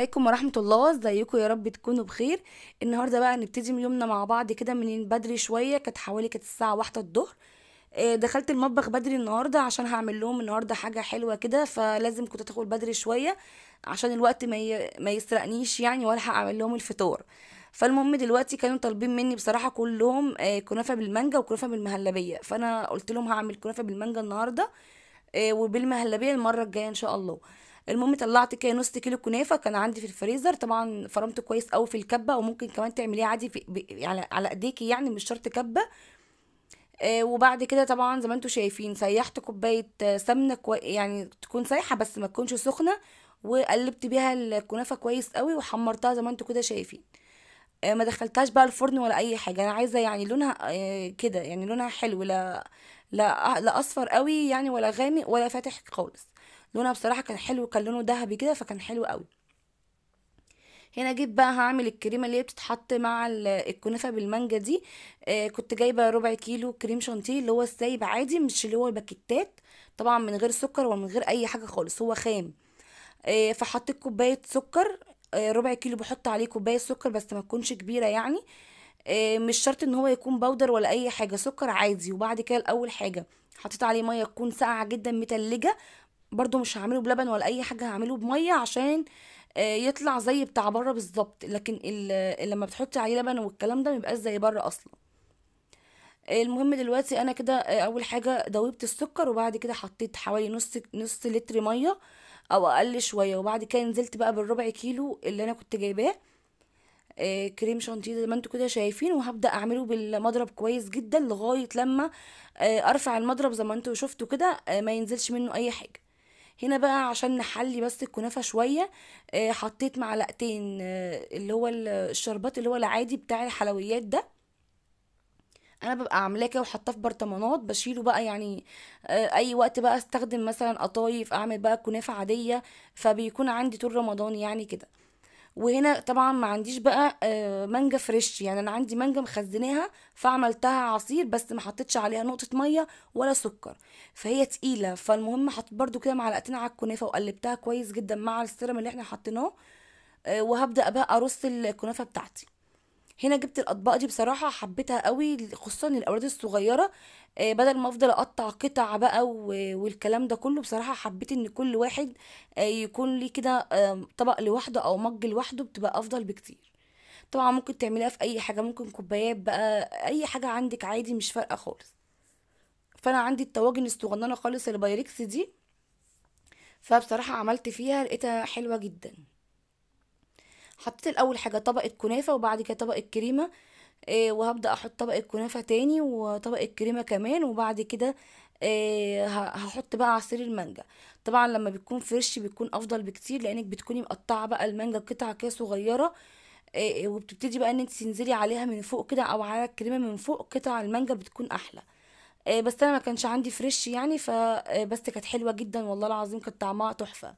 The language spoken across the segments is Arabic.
عليكم ورحمة الله ازيكم يا رب تكونوا بخير النهاردة بقى هنبتدي يومنا مع بعض كده من بدري شوية كانت حوالي كانت الساعة واحدة الظهر آه، دخلت المطبخ بدري النهاردة عشان هعمل لهم النهاردة حاجة حلوة كده فلازم كنت ادخل بدري شوية عشان الوقت ما, ي... ما يسرقنيش يعني والحق اعمل لهم الفطار فالمهم دلوقتي كانوا طالبين مني بصراحة كلهم آه، كنافة بالمانجا وكنافة بالمهلبية فانا قلت لهم هعمل كنافة بالمانجا النهاردة آه، وبالمهلبية المرة الجاية ان شاء الله المهم طلعت كده نص كيلو كنافه كان عندي في الفريزر طبعا فرمته كويس قوي في الكبه وممكن كمان تعمليه عادي في على على ايديكي يعني مش شرط كبه آه، وبعد كده طبعا زي ما انتم شايفين سيحت كوبايه سمنه كوي يعني تكون سايحه بس ما تكونش سخنه وقلبت بيها الكنافه كويس قوي وحمرتها زي ما انتم كده شايفين آه، ما دخلتهاش بقى الفرن ولا اي حاجه انا عايزه يعني لونها آه، كده يعني لونها حلو لا لا لا اصفر قوي يعني ولا غامق ولا فاتح خالص لونها بصراحه كان حلو كان لونه ذهبي كده فكان حلو قوي هنا جيت بقى هعمل الكريمه اللي هي بتتحط مع الكنافه بالمانجا دي آه كنت جايبه ربع كيلو كريم شانتيه اللي هو السايب عادي مش اللي هو الباكيتات طبعا من غير سكر ومن غير اي حاجه خالص هو خام آه فحطيت كوبايه سكر آه ربع كيلو بحط عليه كوبايه سكر بس ما تكونش كبيره يعني آه مش شرط ان هو يكون باودر ولا اي حاجه سكر عادي وبعد كده اول حاجه حطيت عليه ميه تكون ساقعه جدا متلجه برضو مش هعمله بلبن ولا اي حاجه هعمله بميه عشان آه، يطلع زي بتاع بره بالظبط لكن لما بتحطي عليه لبن والكلام ده ميبقاش زي بره اصلا المهم دلوقتي انا كده آه، اول حاجه دوبت السكر وبعد كده حطيت حوالي نص نص لتر ميه او اقل شويه وبعد كده نزلت بقى بالربع كيلو اللي انا كنت جايباه آه، كريم شانتيه زي ما انتوا كده شايفين وهبدا اعمله بالمضرب كويس جدا لغايه لما ارفع المضرب زي ما انتوا شفتوا كده ما ينزلش منه اي حاجه هنا بقى عشان نحلي بس الكنافه شويه آه، حطيت معلقتين آه، اللي هو الشربات اللي هو العادي بتاع الحلويات ده انا ببقى عاملاه كده وحاطاه في برطمانات بشيله بقى يعني آه، اي وقت بقى استخدم مثلا قطايف اعمل بقى كنافه عاديه فبيكون عندي طول رمضان يعني كده وهنا طبعا ما عنديش بقى آه، مانجا فريش يعني انا عندي مانجا مخزناها فعملتها عصير بس ما حطيتش عليها نقطه ميه ولا سكر فهي تقيله فالمهم حطيت برده كده معلقتين على الكنافه وقلبتها كويس جدا مع السيرم اللي احنا حطيناه آه، وهبدا بقى ارص الكنافه بتاعتي هنا جبت الاطباق دي بصراحه حبيتها قوي خصوصا الاولاد الصغيره آه، بدل ما افضل اقطع قطع بقى والكلام ده كله بصراحه حبيت ان كل واحد آه، يكون ليه كده طبق لوحده او مج لوحده بتبقى افضل بكتير طبعا ممكن تعمليها في اي حاجه ممكن كوبايات بقى اي حاجه عندك عادي مش فارقه خالص فانا عندي الطواجن الصغننه خالص البايركس دي فبصراحه عملت فيها لقيتها حلوه جدا حطيت الاول حاجه طبقه كنافه وبعد كده طبقه كريمه إيه وهبدا احط طبقه كنافه تاني وطبقه كريمه كمان وبعد كده إيه هحط بقى عصير المانجا طبعا لما بيكون فريش بيكون افضل بكتير لانك بتكوني مقطعه بقى المانجا قطع كده صغيره إيه وبتبتدي بقى ان انت تنزلي عليها من فوق كده او على الكريمه من فوق قطع المانجا بتكون احلى آه، بس انا ما كانش عندي فريش يعني فبس آه، كانت حلوه جدا والله العظيم كانت طعمها تحفه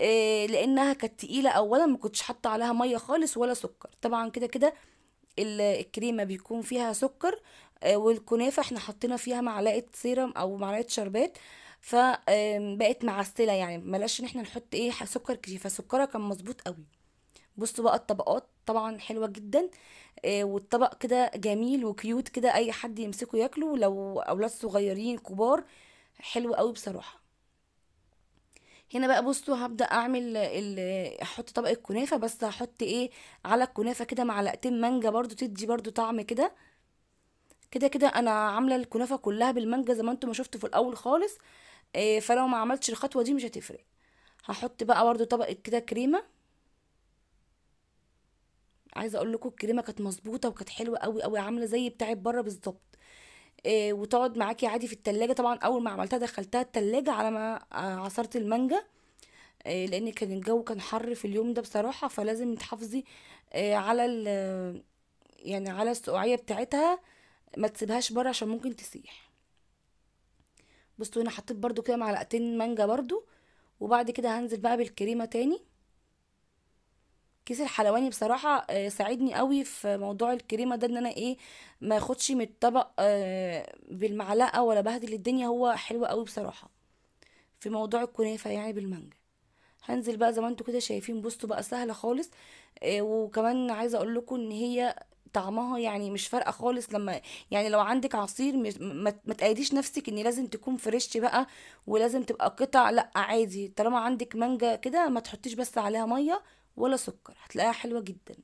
آه، لانها كانت تقيله اولا ما كنتش حاطه عليها ميه خالص ولا سكر طبعا كده كده الكريمه بيكون فيها سكر آه، والكنافه احنا حطينا فيها معلقه سيرم او معلقه شربات فبقت معسله يعني بلاش ان احنا نحط ايه سكر كتير فسكرها كان مظبوط قوي بصوا بقى الطبقات طبعا حلوه جدا آه، والطبق كده جميل وكيوت كده اي حد يمسكه ياكله لو اولاد صغيرين كبار حلو قوي بصراحه هنا بقى بصوا هبدا اعمل احط طبق الكنافه بس هحط ايه على الكنافه كده معلقتين مانجا برضو تدي برضو طعم كده كده كده انا عامله الكنافه كلها بالمانجا زي ما انتم ما شفتوا في الاول خالص إيه فلو ما عملتش الخطوه دي مش هتفرق هحط بقى برضو طبقه كده كريمه عايزه اقول لكم الكريمه كانت مظبوطه وكانت حلوه قوي قوي عامله زي بتاعه بره بالظبط آه، وتقعد معاكي عادي في التلاجة طبعا اول ما عملتها دخلتها التلاجة على ما آه، عصرت المانجا آه، لان كان الجو كان حر في اليوم ده بصراحة فلازم تحافظي على ال يعني على السقوعية بتاعتها ما تسيبهاش بره عشان ممكن تسيح بصوا هنا حطيت برضو كده معلقتين مانجا برضو وبعد كده هنزل بقى بالكريمة تاني كيس الحلواني بصراحه آه، ساعدني قوي في موضوع الكريمه ده ان انا ايه ما اخدش من الطبق آه، بالمعلقه ولا بهدل الدنيا هو حلو قوي بصراحه في موضوع الكنافه يعني بالمانجا هنزل بقى زي ما انتوا كده شايفين بصوا بقى سهله خالص آه، وكمان عايزه اقول لكم ان هي طعمها يعني مش فارقه خالص لما يعني لو عندك عصير ما تقيديش نفسك ان لازم تكون فريش بقى ولازم تبقى قطع لا عادي طالما عندك مانجا كده ما تحطيش بس عليها ميه ولا سكر هتلاقيها حلوه جدا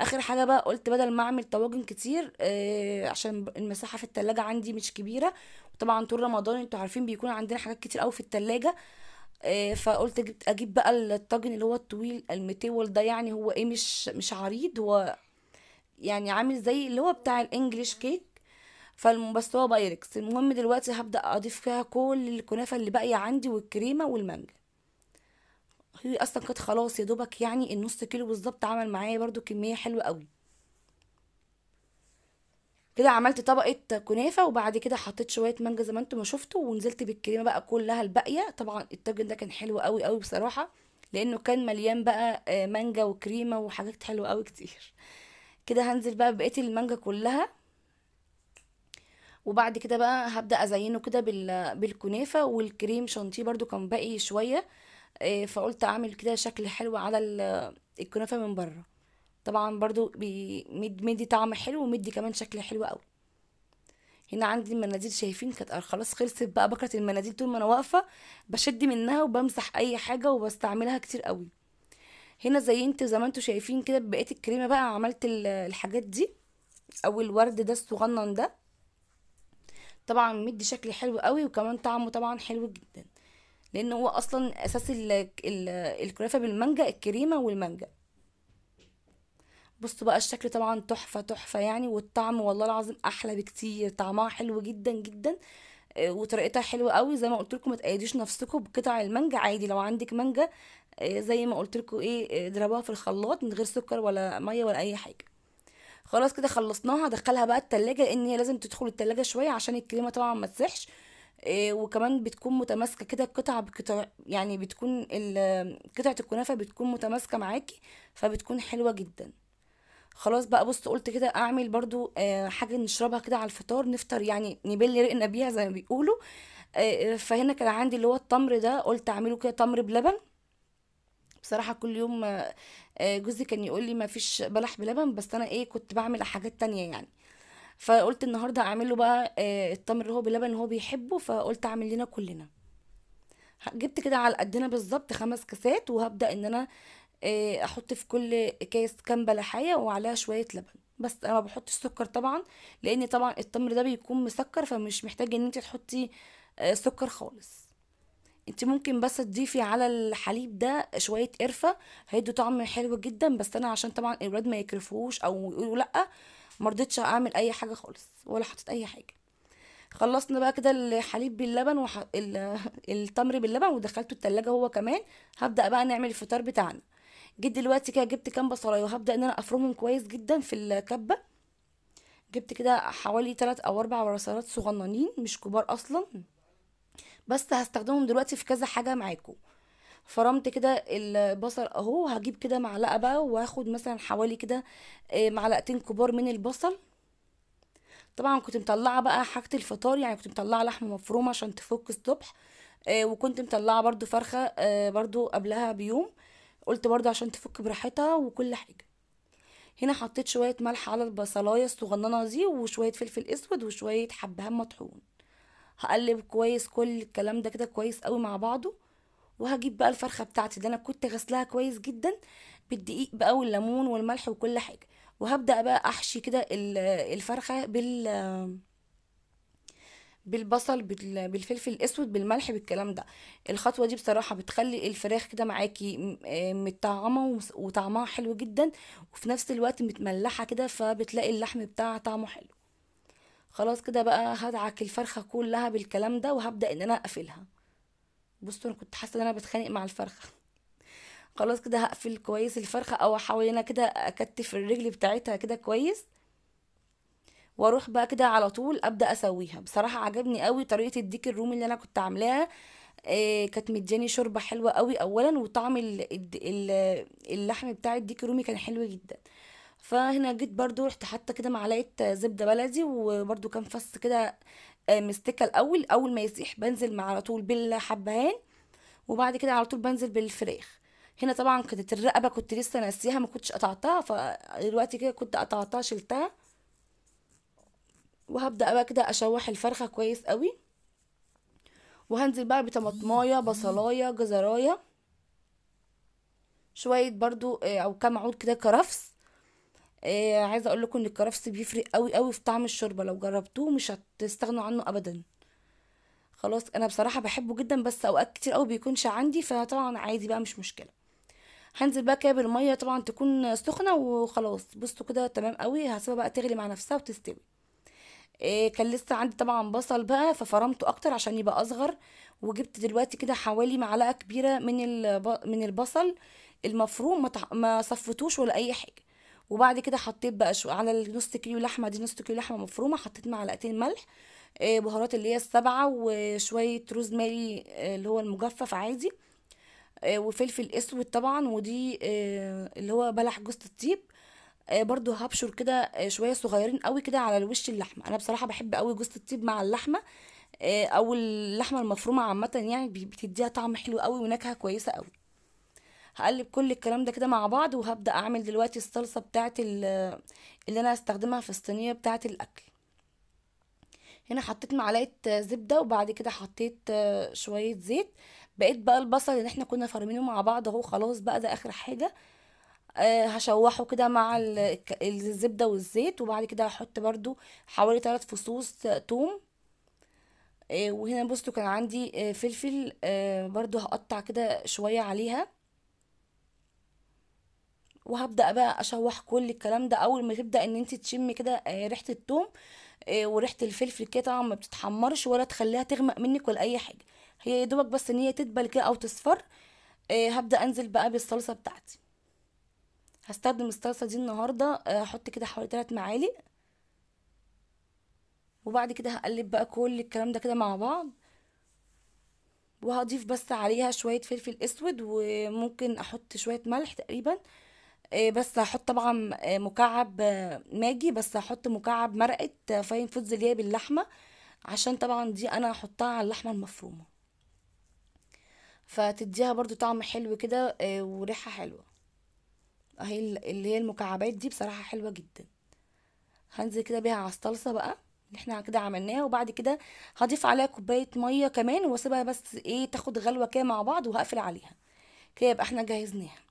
اخر حاجه بقى قلت بدل ما اعمل طواجن كتير آه عشان المساحه في التلاجة عندي مش كبيره وطبعا طول رمضان انتوا عارفين بيكون عندنا حاجات كتير قوي في التلاجة آه فقلت اجيب, أجيب بقى الطاجن اللي هو الطويل المتول ده يعني هو ايه مش مش عريض هو يعني عامل زي اللي هو بتاع الانجليش كيك هو بايركس المهم دلوقتي هبدا اضيف فيها كل الكنافه اللي باقيه عندي والكريمه والمانجا هي اصلا كانت خلاص يا دوبك يعني النص كيلو بالظبط عمل معايا برضو كميه حلوه قوي كده عملت طبقه كنافه وبعد كده حطيت شويه مانجا زي ما انتم ما شفتوا ونزلت بالكريمه بقى كلها الباقيه طبعا الطاجن ده كان حلو قوي قوي بصراحه لانه كان مليان بقى آه، مانجا وكريمه وحاجات حلوه قوي كتير كده هنزل بقى بقيه المانجا كلها وبعد كده بقى هبدا ازينه كده بالكنافه والكريم شانتيه برده كان باقي شويه آه، فقلت اعمل كده شكل حلو على الكنافه من بره طبعا برضو مدي طعم حلو ومدي كمان شكل حلو قوي هنا عندي المناديل شايفين كانت آه، خلاص خلصت بقى بكره المناديل طول ما انا واقفه بشد منها وبمسح اي حاجه وبستعملها كتير قوي هنا زي انت زي ما انتوا شايفين كده بقيه الكريمه بقى عملت الحاجات دي او الورد ده الصغنن ده طبعا مدي شكل حلو قوي وكمان طعمه طبعا حلو جدا لان هو اصلا اساس الكنافه بالمانجا الكريمه والمانجا بصوا بقى الشكل طبعا تحفه تحفه يعني والطعم والله العظيم احلى بكتير طعمها حلو جدا جدا آه، وطريقتها حلوه قوي زي ما قلت لكم ما نفسكم بقطع المانجا عادي لو عندك مانجا آه، زي ما قلت لكم ايه آه، اضربوها في الخلاط من غير سكر ولا ميه ولا اي حاجه خلاص كده خلصناها هدخلها بقى التلاجة لان هي لازم تدخل التلاجة شويه عشان الكريمه طبعا ما تسحش آه، وكمان بتكون متماسكه كده قطع بقطع يعني بتكون قطعه الكنافه بتكون متماسكه معاكي فبتكون حلوه جدا خلاص بقى بص قلت كده اعمل برضو آه، حاجه نشربها كده على الفطار نفطر يعني نبل رقنا بيها زي ما بيقولوا آه، فهنا كان عندي اللي هو التمر ده قلت اعمله كده تمر بلبن بصراحة كل يوم جوزي كان يقول لي ما فيش بلح بلبن بس أنا إيه كنت بعمل حاجات تانية يعني فقلت النهارده اعمل له بقى آه، التمر اللي هو بلبن اللي هو بيحبه فقلت اعمل لنا كلنا جبت كده على قدنا بالظبط خمس كاسات وهبدا ان انا آه، احط في كل كاس كام بلحيه وعليها شويه لبن بس انا ما بحطش سكر طبعا لان طبعا التمر ده بيكون مسكر فمش محتاجه ان انت تحطي آه، سكر خالص انت ممكن بس تضيفي على الحليب ده شويه قرفه هيدوا طعم حلو جدا بس انا عشان طبعا الولاد ما يكرفوش او يقولوا لا مرضتش اعمل اي حاجه خالص ولا حطيت اي حاجه خلصنا بقى كده الحليب باللبن وح... ال... التمر باللبن ودخلته التلاجة هو كمان هبدأ بقى نعمل الفطار بتاعنا جيت دلوقتي كده جبت كام بصلايه وهبدأ ان انا افرمهم كويس جدا في الكبة جبت كده حوالي 3 او اربع بصلات صغننين مش كبار اصلا بس هستخدمهم دلوقتي في كذا حاجة معاكم فرمت كده البصل اهو هجيب كده معلقه بقى واخد مثلا حوالي كده آه، معلقتين كبار من البصل طبعا كنت مطلعه بقى حاجه الفطار يعني كنت مطلعه لحمه مفرومه عشان تفك الصبح آه، وكنت مطلعه برده فرخه آه، برده قبلها بيوم قلت برده عشان تفك براحتها وكل حاجه هنا حطيت شويه ملح على البصلايه الصغننه دي وشويه فلفل اسود وشويه حبهان مطحون هقلب كويس كل الكلام ده كده كويس قوي مع بعضه وهجيب بقى الفرخه بتاعتي اللي انا كنت غسلاها كويس جدا بالدقيق بقى والليمون والملح وكل حاجه وهبدا بقى احشي كده الفرخه بال بالبصل بالفلفل الاسود بالملح بالكلام ده الخطوه دي بصراحه بتخلي الفراخ كده معاكي آه، متطعمه وطعمها حلو جدا وفي نفس الوقت متملحه كده فبتلاقي اللحم بتاعها طعمه حلو خلاص كده بقى هدعك الفرخه كلها بالكلام ده وهبدا ان انا اقفلها بصوا انا كنت حاسه ان انا بتخانق مع الفرخه خلاص كده هقفل كويس الفرخه او احاول انا كده اكتف الرجل بتاعتها كده كويس واروح بقى كده على طول ابدا اسويها بصراحه عجبني قوي طريقه الديك الرومي اللي انا كنت عاملاها آه، كانت مدياني شوربه حلوه قوي اولا وطعم اللحم بتاع الديك الرومي كان حلو جدا فهنا جيت برضو رحت حاطه كده معلقه زبده بلدي وبرضو كان فص كده آه، مستكه الاول اول ما يسيح بنزل مع على طول بالحبهان وبعد كده على طول بنزل بالفراخ هنا طبعا كانت الرقبه كنت لسه ناسيها ما كنتش قطعتها فدلوقتي كده كنت قطعتها شلتها وهبدا بقى كده اشوح الفرخه كويس قوي وهنزل بقى بطماطمايه بصلايه جزرايه شويه برضو آه، او كام عود كده كرفس آه عايزه اقول لكم ان الكرفس بيفرق قوي قوي في طعم الشوربه لو جربتوه مش هتستغنوا عنه ابدا خلاص انا بصراحه بحبه جدا بس اوقات كتير قوي بيكونش عندي فطبعا عادي بقى مش مشكله هنزل بقى كده بالميه طبعا تكون سخنه وخلاص بصوا كده تمام قوي هسيبها بقى تغلي مع نفسها وتستوي إيه كان لسه عندي طبعا بصل بقى ففرمته اكتر عشان يبقى اصغر وجبت دلوقتي كده حوالي معلقه كبيره من من البصل المفروم ما صفتوش ولا اي حاجه وبعد كده حطيت بقى شو على النص كيلو لحمه دي نص كيلو لحمه مفرومه حطيت معلقتين ملح آه، بهارات اللي هي السبعه وشويه روز ماري آه، اللي هو المجفف عادي آه، وفلفل اسود طبعا ودي اللي هو بلح جوز الطيب برضو هبشر كده شويه صغيرين قوي كده على الوش اللحمه انا بصراحه بحب قوي جوز الطيب مع اللحمه او اللحمه المفرومه عامه يعني بتديها طعم حلو قوي ونكهه كويسه قوي هقلب كل الكلام ده كده مع بعض وهبدا اعمل دلوقتي الصلصه بتاعه اللي انا هستخدمها في الصينيه بتاعه الاكل هنا حطيت معلقه زبده وبعد كده حطيت شويه زيت بقيت بقى البصل اللي احنا كنا فرمينه مع بعض اهو خلاص بقى ده اخر حاجه آه، هشوحه كده مع الزبده والزيت وبعد كده هحط برده حوالي 3 فصوص توم آه، وهنا بصوا كان عندي آه، فلفل برضو برده هقطع كده شويه عليها وهبدا بقى اشوح كل الكلام ده اول ما تبدا ان انت تشمي كده آه، ريحه الثوم آه، وريحه الفلفل كده طبعا ما بتتحمرش ولا تخليها تغمق منك ولا اي حاجه هي يا دوبك بس ان هي تدبل كده او تصفر آه، هبدا انزل بقى بالصلصه بتاعتي هستخدم الصلصه دي النهارده هحط كده حوالي 3 معالق وبعد كده هقلب بقى كل الكلام ده كده مع بعض وهضيف بس عليها شويه فلفل اسود وممكن احط شويه ملح تقريبا آه، بس هحط طبعا آه، مكعب آه، ماجي بس هحط مكعب مرقه فاين فودز اللي هي باللحمه عشان طبعا دي انا هحطها على اللحمه المفرومه فتديها برضو طعم حلو كده وريحه حلوه اهي اللي هي المكعبات دي بصراحه حلوه جدا هنزل كده بيها على الصلصه بقى اللي احنا كده عملناها وبعد كده هضيف عليها كوبايه ميه كمان واسيبها بس ايه تاخد غلوه كده مع بعض وهقفل عليها كده يبقى احنا جهزناها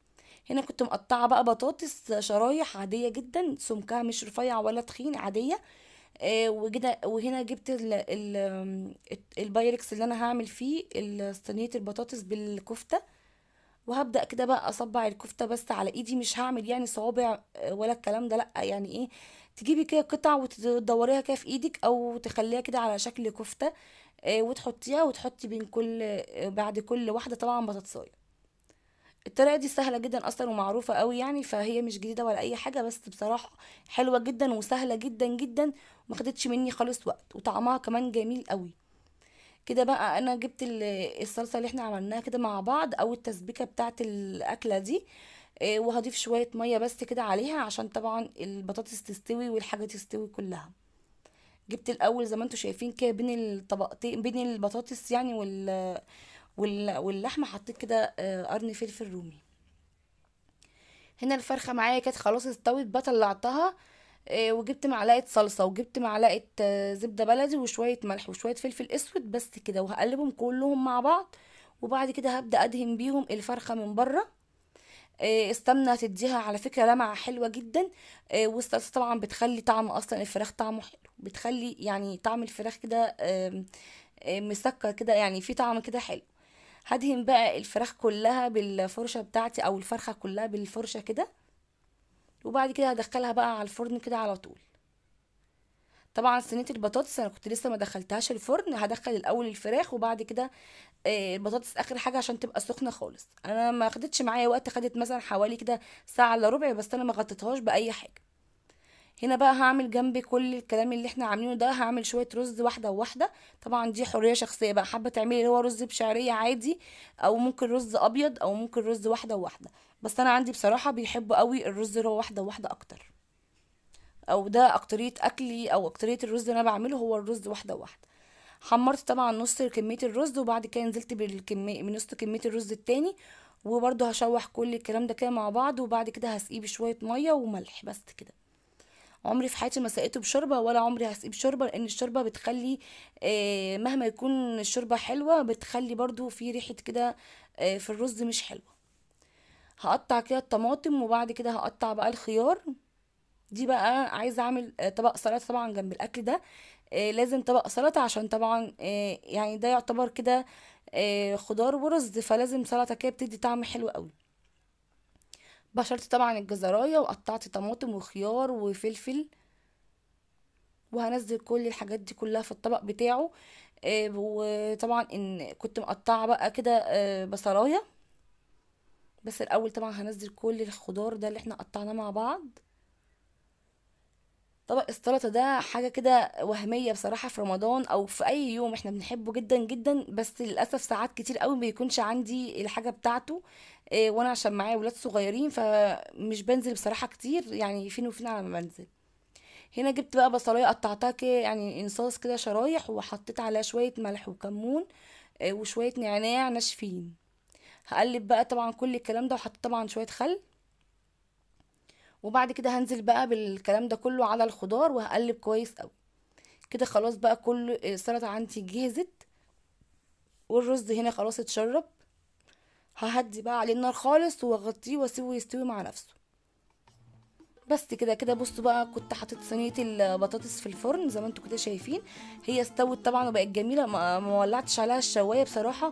هنا كنت مقطعه بقى بطاطس شرايح عاديه جدا سمكها مش رفيع ولا تخين عاديه آه، وهنا جبت البايركس اللي انا هعمل فيه صينيه البطاطس بالكفته وهبدا كده بقى اصبع الكفته بس على ايدي مش هعمل يعني صوابع آه، ولا الكلام ده لا يعني ايه تجيبي كده قطع وتدوريها كده في ايدك او تخليها كده على شكل كفته آه، وتحطيها وتحطي بين كل بعد كل واحده طبعا بطاطسايه الطريقه دي سهله جدا اصلا ومعروفه قوي يعني فهي مش جديده ولا اي حاجه بس بصراحه حلوه جدا وسهله جدا جدا وما خدتش مني خالص وقت وطعمها كمان جميل قوي كده بقى انا جبت الصلصه اللي احنا عملناها كده مع بعض او التسبيكه بتاعه الاكله دي آه، وهضيف شويه ميه بس كده عليها عشان طبعا البطاطس تستوي والحاجه تستوي كلها جبت الاول زي ما انتم شايفين كده بين الطبقتين بين البطاطس يعني وال واللحمه حطيت كده آه، قرن فلفل رومي هنا الفرخه معايا كانت خلاص استوت بقى طلعتها آه، وجبت معلقه صلصه وجبت معلقه آه، زبده بلدي وشويه ملح وشويه فلفل اسود بس كده وهقلبهم كلهم مع بعض وبعد كده هبدا ادهن بيهم الفرخه من بره السمنه تديها على فكره لمعه حلوه جدا والصلصه طبعا بتخلي طعم اصلا الفراخ طعمه حلو بتخلي يعني طعم الفراخ كده مسكر كده يعني في طعم كده حلو هدهن بقى الفراخ كلها بالفرشه بتاعتي او الفرخه كلها بالفرشه كده وبعد كده هدخلها بقى على الفرن كده على طول طبعا صينيه البطاطس انا كنت لسه ما دخلتهاش الفرن هدخل الاول الفراخ وبعد كده آه، البطاطس اخر حاجه عشان تبقى سخنه خالص انا ما خدتش معايا وقت خدت مثلا حوالي كده ساعه الا ربع بس انا ما غطيتهاش باي حاجه هنا بقى هعمل جنب كل الكلام اللي احنا عاملينه ده هعمل شويه رز واحده وواحده طبعا دي حريه شخصيه بقى حابه تعملي هو رز بشعريه عادي او ممكن رز ابيض او ممكن رز واحده وواحده بس انا عندي بصراحه بيحبوا قوي الرز اللي هو واحده وواحده اكتر او ده اكتريه اكلي او اكتريه الرز اللي انا بعمله هو الرز واحده وواحده حمرت طبعا نص كميه الرز وبعد كده نزلت بالكميه نص كميه الرز التاني وبرده هشوح كل الكلام ده كده مع بعض وبعد كده هسقيه بشويه ميه وملح بس كده عمري في حياتي ما سقيته بشوربه ولا عمري هسقيه بشوربه لان الشوربه بتخلي آه، مهما يكون الشوربه حلوه بتخلي برضو في ريحه كده آه، في الرز مش حلوه هقطع كده الطماطم وبعد كده هقطع بقى الخيار دي بقى عايزه اعمل آه، طبق سلطه طبعا جنب الاكل ده لازم طبق سلطه عشان طبعا يعني ده يعتبر كده خضار ورز فلازم سلطه كده بتدي طعم حلو قوي بشرت طبعا الجزرايه وقطعت طماطم وخيار وفلفل وهنزل كل الحاجات دي كلها في الطبق بتاعه آه وطبعا ان كنت مقطعه بقى كده آه بصلايه بس الاول طبعا هنزل كل الخضار ده اللي احنا قطعناه مع بعض طبق السلطه ده حاجه كده وهميه بصراحه في رمضان او في اي يوم احنا بنحبه جدا جدا بس للاسف ساعات كتير قوي ما بيكونش عندي الحاجه بتاعته إيه وانا عشان معايا ولاد صغيرين فمش بنزل بصراحه كتير يعني فين وفين على ما بنزل هنا جبت بقى بصلايه قطعتها كده يعني انصاص كده شرايح وحطيت عليها شويه ملح وكمون آه، وشويه نعناع ناشفين هقلب بقى طبعا كل الكلام ده وحطيت طبعا شويه خل وبعد كده هنزل بقى بالكلام ده كله على الخضار وهقلب كويس قوي كده خلاص بقى كل السلطه عندي جهزت والرز هنا خلاص اتشرب ههدي بقى عليه النار خالص واغطيه واسيبه يستوي مع نفسه بس كده كده بصوا بقى كنت حاطط صينيه البطاطس في الفرن زي ما انتوا كده شايفين هي استوت طبعا وبقت جميله ما ولعتش عليها الشوايه بصراحه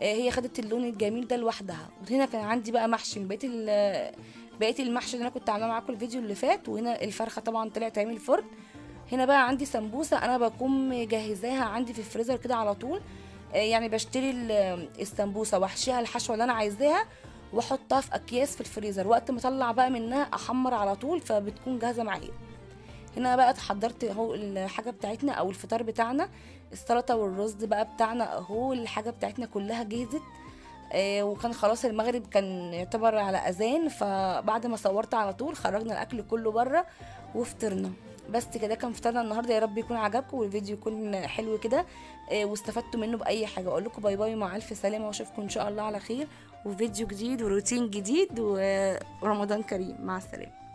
آه، هي خدت اللون الجميل ده لوحدها وهنا كان عندي بقى محشي من بقيه بقيه المحشي اللي انا كنت عاملاه معاكم الفيديو اللي فات وهنا الفرخه طبعا طلعت من الفرن هنا بقى عندي سمبوسه انا بكون مجهزاها عندي في الفريزر كده على طول آه، يعني بشتري السمبوسه واحشيها الحشوه اللي انا عايزاها واحطها في اكياس في الفريزر وقت ما اطلع بقى منها احمر على طول فبتكون جاهزه معايا هنا بقى اتحضرت اهو الحاجه بتاعتنا او الفطار بتاعنا السلطه والرز بقى بتاعنا اهو الحاجه بتاعتنا كلها جهزت آه، وكان خلاص المغرب كان يعتبر على اذان فبعد ما صورت على طول خرجنا الاكل كله بره وفطرنا بس كده كان فطرنا النهارده يا رب يكون عجبكم والفيديو يكون حلو كده آه، واستفدتوا منه باي حاجه اقول لكم باي باي مع الف سلامه واشوفكم ان شاء الله على خير وفيديو جديد وروتين جديد ورمضان آه، كريم مع السلامه